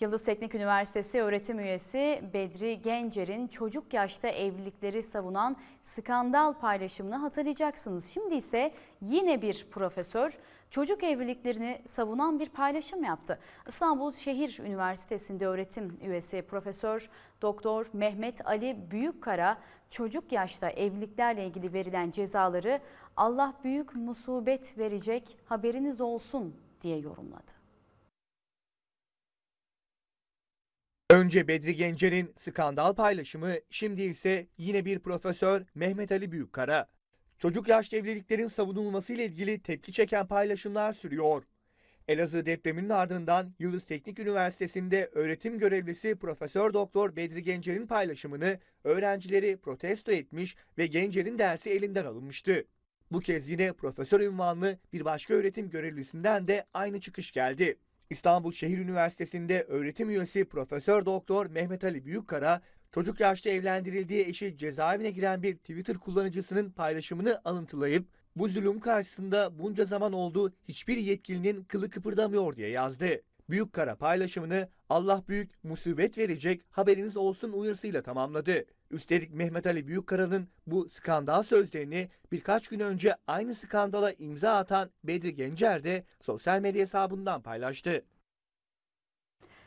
Yıldız Teknik Üniversitesi öğretim üyesi Bedri Gencer'in çocuk yaşta evlilikleri savunan skandal paylaşımını hatırlayacaksınız. Şimdi ise yine bir profesör çocuk evliliklerini savunan bir paylaşım yaptı. İstanbul Şehir Üniversitesi'nde öğretim üyesi Profesör Doktor Mehmet Ali Büyükkara çocuk yaşta evliliklerle ilgili verilen cezaları Allah büyük musibet verecek haberiniz olsun diye yorumladı. Önce Bedri Gencer'in skandal paylaşımı, şimdi ise yine bir profesör Mehmet Ali Büyükkara. Çocuk yaşlı evliliklerin savunulması ile ilgili tepki çeken paylaşımlar sürüyor. Elazığ depreminin ardından Yıldız Teknik Üniversitesi'nde öğretim görevlisi Profesör Doktor Bedri Gencer'in paylaşımını öğrencileri protesto etmiş ve Gencer'in dersi elinden alınmıştı. Bu kez yine profesör ünvanlı bir başka öğretim görevlisinden de aynı çıkış geldi. İstanbul Şehir Üniversitesi'nde öğretim üyesi Profesör Doktor Mehmet Ali Büyükkara, çocuk yaşta evlendirildiği eşi cezaevine giren bir Twitter kullanıcısının paylaşımını alıntılayıp bu zulüm karşısında bunca zaman oldu hiçbir yetkilinin kılı kıpırdamıyor diye yazdı. Büyükkara paylaşımını Allah büyük musibet verecek haberiniz olsun uyarısıyla tamamladı. Üstelik Mehmet Ali Büyükkara'nın bu skandal sözlerini birkaç gün önce aynı skandala imza atan Bedri Gencer de sosyal medya hesabından paylaştı.